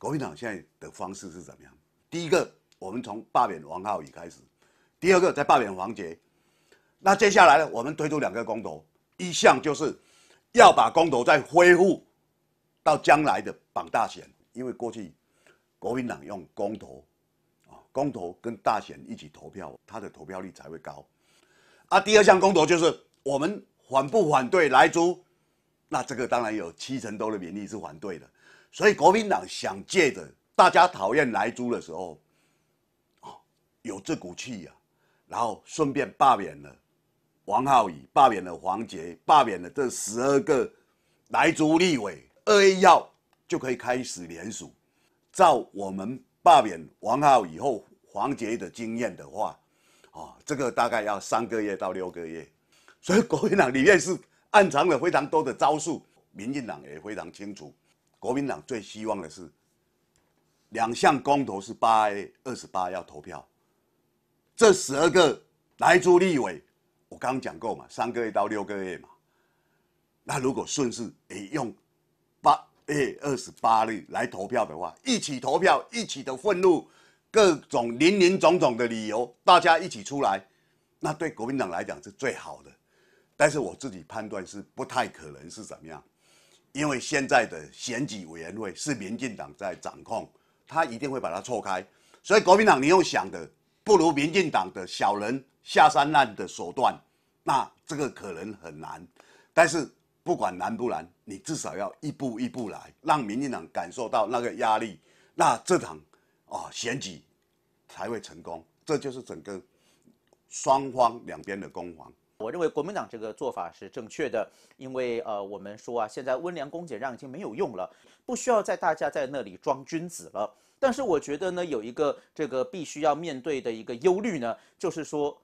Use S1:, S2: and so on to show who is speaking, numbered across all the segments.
S1: 国民党现在的方式是怎么样？第一个，我们从罢免王浩宇开始；第二个，在罢免黄杰。那接下来呢？我们推出两个公投，一项就是要把公投再恢复到将来的绑大选，因为过去国民党用公投啊，公投跟大选一起投票，它的投票率才会高。啊，第二项公投就是我们反不反对来租？那这个当然有七成多的民意是反对的。所以国民党想借着大家讨厌莱猪的时候，哦，有这股气呀，然后顺便罢免了王浩宇、罢免了黄杰，罢免了这十二个莱猪立委，二 A 要就可以开始联署。照我们罢免王浩以后黄杰的经验的话，啊，这个大概要三个月到六个月。所以国民党里面是暗藏了非常多的招数，民进党也非常清楚。国民党最希望的是两项公投是八月二十八要投票，这十二个来驻立委，我刚刚讲过嘛，三个月到六个月嘛。那如果顺势用八月二十八日来投票的话，一起投票，一起的愤怒，各种林林总总的理由，大家一起出来，那对国民党来讲是最好的。但是我自己判断是不太可能是怎么样。因为现在的选举委员会是民进党在掌控，他一定会把它错开，所以国民党你用想的不如民进党的小人下三滥的手段，那这个可能很难。但是不管难不难，你至少要一步一步来，让民进党感受到那个压力，那这场啊选举才会成功。这就是整个
S2: 双方两边的攻防。我认为国民党这个做法是正确的，因为呃，我们说啊，现在温良恭俭让已经没有用了，不需要在大家在那里装君子了。但是我觉得呢，有一个这个必须要面对的一个忧虑呢，就是说，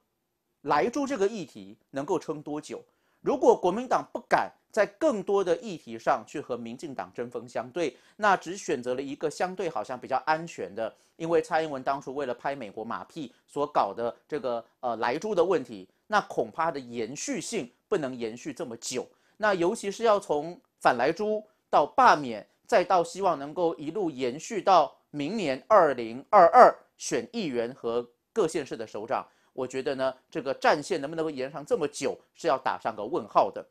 S2: 莱猪这个议题能够撑多久？如果国民党不敢在更多的议题上去和民进党针锋相对，那只选择了一个相对好像比较安全的，因为蔡英文当初为了拍美国马屁所搞的这个呃莱猪的问题。那恐怕它的延续性不能延续这么久。那尤其是要从反来猪到罢免，再到希望能够一路延续到明年二零二二选议员和各县市的首长，我觉得呢，这个战线能不能够延长这么久是要打上个问号的。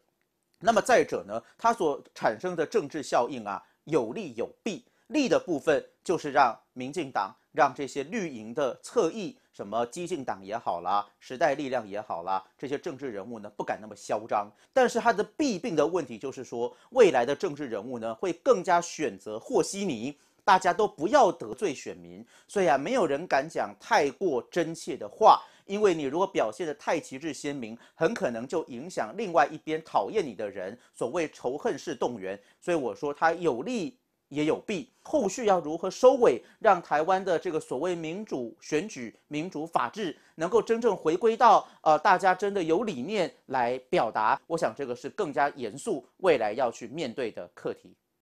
S2: 那么再者呢，它所产生的政治效应啊，有利有弊。利的部分就是让民进党让这些绿营的侧翼。什么激进党也好啦，时代力量也好啦，这些政治人物呢不敢那么嚣张。但是他的弊病的问题就是说，未来的政治人物呢会更加选择和稀泥，大家都不要得罪选民，所以啊，没有人敢讲太过真切的话，因为你如果表现的太旗帜鲜明，很可能就影响另外一边讨厌你的人，所谓仇恨式动员。所以我说他有利。也有弊，后续要如何收尾，让台湾的这个所谓民主选举、民主法治能够真正回归到呃，大家真的有理念来表达，我想这个是更加严肃未来要去面对的课题。